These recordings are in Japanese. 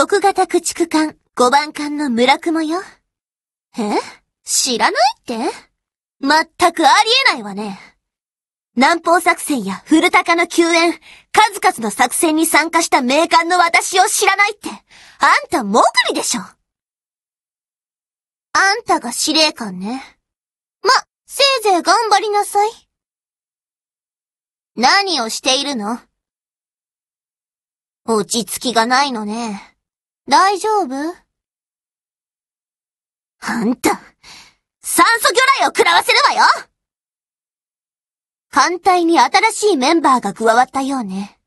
徳型駆逐艦5番艦の村雲よ。え知らないって全くありえないわね。南方作戦や古高の救援、数々の作戦に参加した名艦の私を知らないって、あんたもぐりでしょ。あんたが司令官ね。ま、せいぜい頑張りなさい。何をしているの落ち着きがないのね。大丈夫あんた、酸素魚雷を食らわせるわよ艦隊に新しいメンバーが加わったようね。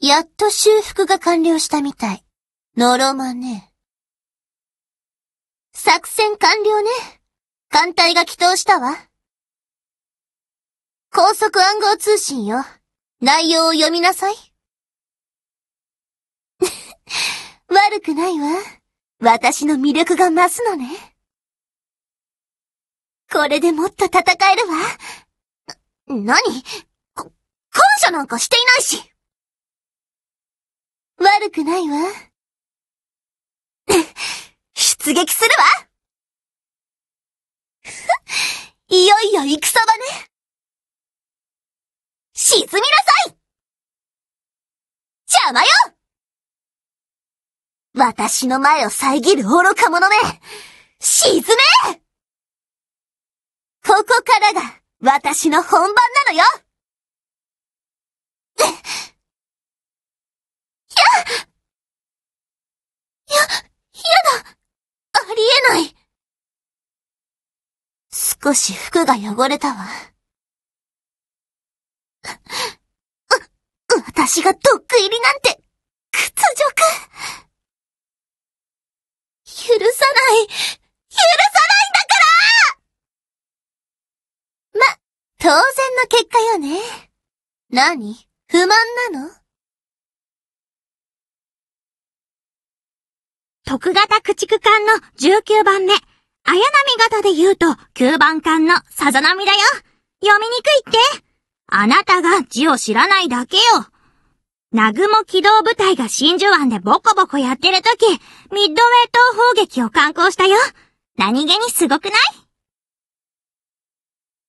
やっと修復が完了したみたい。ノロマね。作戦完了ね。艦隊が起動したわ。高速暗号通信よ。内容を読みなさい。悪くないわ。私の魅力が増すのね。これでもっと戦えるわ。な、何こ、感謝なんかしていないし。悪くないわ。出撃するわ いよいよ戦場ね沈みなさい邪魔よ私の前を遮る愚か者め沈めここからが私の本番なのよやや、やだありえない少し服が汚れたわ。私がドック入りなんて、屈辱許さない許さないんだからま、当然の結果よね。何不満なの徳型駆逐艦の19番目、綾波型で言うと9番艦のさざ波だよ。読みにくいって。あなたが字を知らないだけよ。南雲機動部隊が真珠湾でボコボコやってる時、ミッドウェイ島砲撃を敢行したよ。何気にすごくない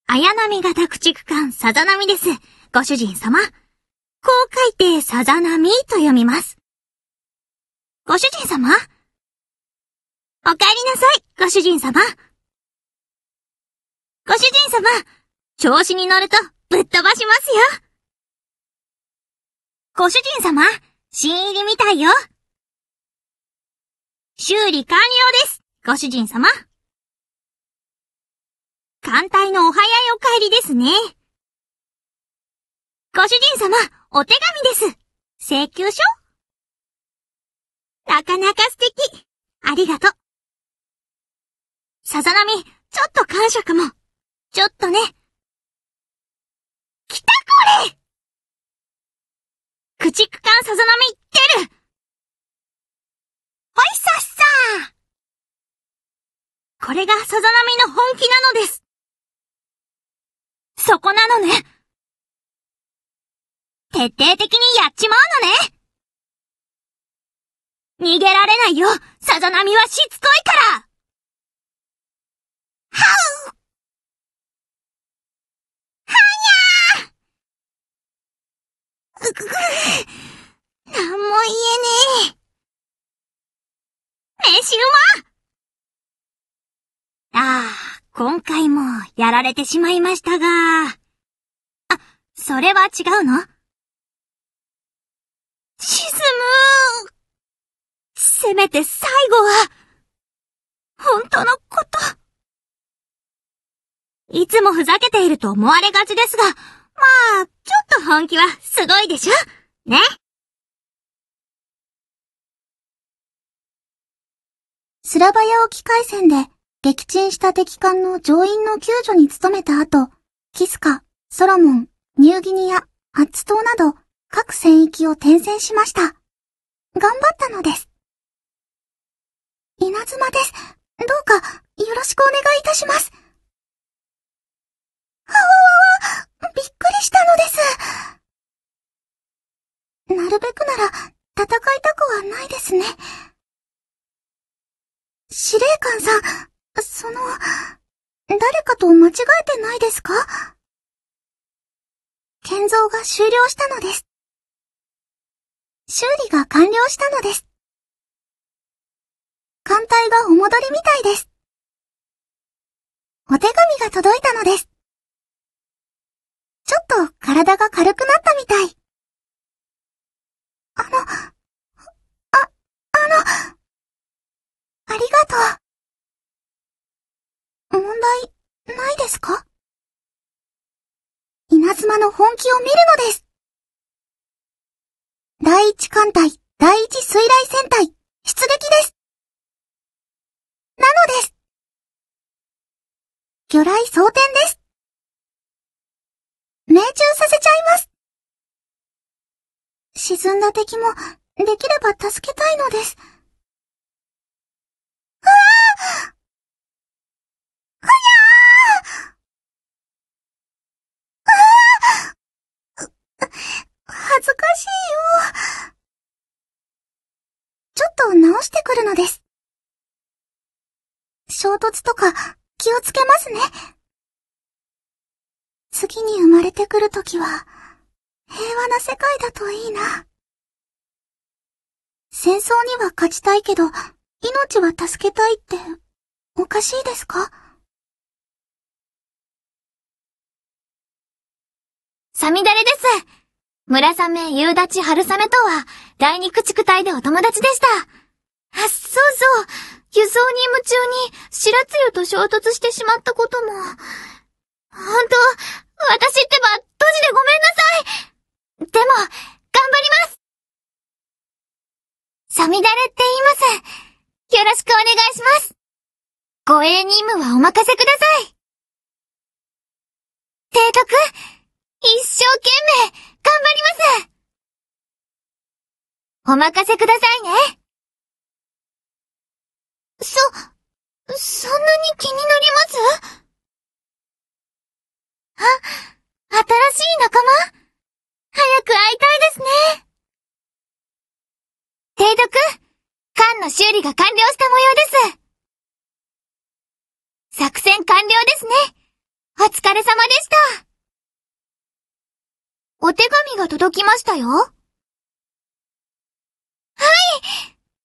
綾波型駆逐艦さざなみです。ご主人様。こう書いてさざなみと読みます。ご主人様お帰りなさい、ご主人様。ご主人様、調子に乗るとぶっ飛ばしますよ。ご主人様、新入りみたいよ。修理完了です、ご主人様。艦隊のお早いお帰りですね。ご主人様、お手紙です。請求書なかなか素敵。ありがとう。さざなみ、ちょっと感触も。ちょっとね。来たこれチック缶さざ波出るおいさっさこれがさざ波の本気なのですそこなのね徹底的にやっちまうのね逃げられないよさざ波はしつこいからな んも言えねえ。飯うまああ、今回もやられてしまいましたが。あ、それは違うの沈むせめて最後は、本当のこと。いつもふざけていると思われがちですが、まあ、ちょっと本気はすごいでしょねスラバヤ沖海戦で撃沈した敵艦の乗員の救助に努めた後、キスカ、ソロモン、ニューギニア、アッツ島など各戦域を転戦しました。頑張ったのです。稲妻です。どうかよろしくお願いいたします。ですね。司令官さん、その、誰かと間違えてないですか建造が終了したのです。修理が完了したのです。艦隊がお戻りみたいです。お手紙が届いたのです。ちょっと体が軽くなったみたい。あの、ですか稲妻の本気を見るのです。第一艦隊、第一水雷戦隊、出撃です。なのです。魚雷装填です。命中させちゃいます。沈んだ敵も、できれば助けたいのです。ああ難ずかしいよ。ちょっと直してくるのです。衝突とか気をつけますね。次に生まれてくるときは、平和な世界だといいな。戦争には勝ちたいけど、命は助けたいって、おかしいですかサミダレです村雨、夕立、春雨とは、第二駆逐隊でお友達でした。あ、そうそう。輸送任務中に、白露と衝突してしまったことも。ほんと、私ってば、閉じでごめんなさい。でも、頑張りますサミダレって言います。よろしくお願いします。護衛任務はお任せください。提督、一生懸命、張りますお任せくださいねそ、そんなに気になりますあ、新しい仲間早く会いたいですね提督艦缶の修理が完了した模様です作戦完了ですねお疲れ様でしたお手紙が届きましたよ。はい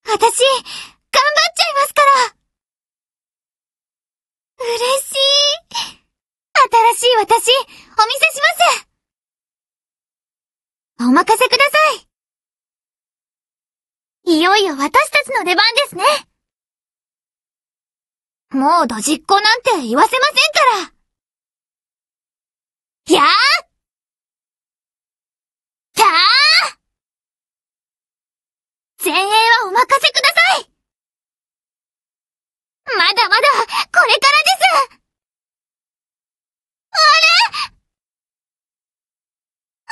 私、頑張っちゃいますから嬉しい新しい私、お見せしますお任せくださいいよいよ私たちの出番ですねもうドジっ子なんて言わせませんからやーだー前衛はお任せくださいまだまだ、これからですあれああ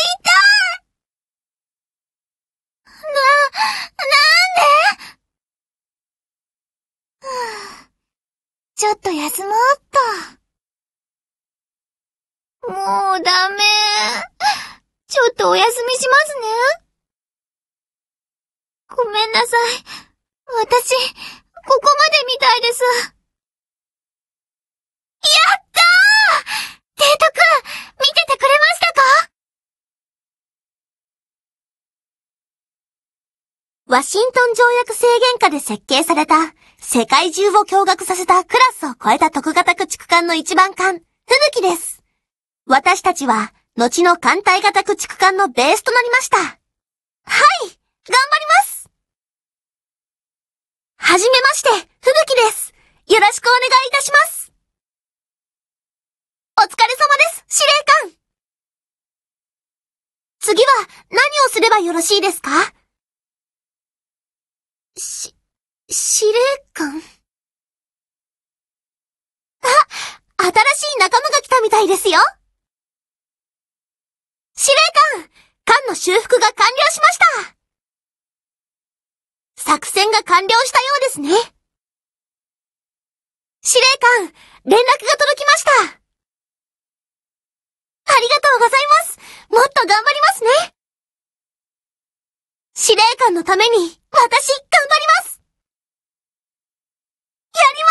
痛いな、なんでちょっと休もうっと。もうダメ。ちょっとお休みしますね。ごめんなさい。私、ここまでみたいです。やったーデートくん、見ててくれましたかワシントン条約制限下で設計された、世界中を驚愕させたクラスを超えた特型駆逐艦の一番艦、ぬきです。私たちは、後の艦隊型駆逐艦のベースとなりました。はい頑張りますはじめまして、吹雪です。よろしくお願いいたします。お疲れ様です、司令官次は何をすればよろしいですかし、司令官あ、新しい仲間が来たみたいですよ缶の修復が完了しました作戦が完了したようですね。司令官、連絡が届きましたありがとうございますもっと頑張りますね司令官のために、私、頑張りますやり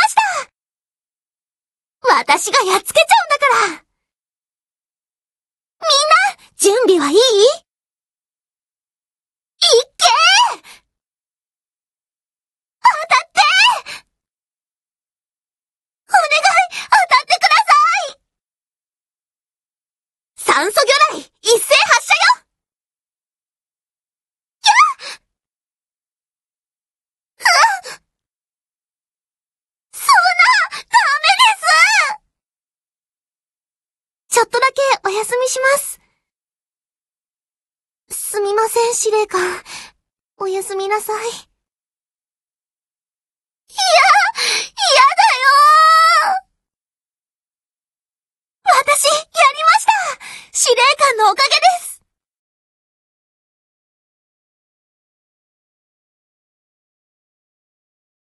ました私がやっつけちゃうんだからみんな、準備はいいっとだけお休みします。すみません、司令官。おやすみなさい。いや、嫌だよ私、やりました司令官のおかげです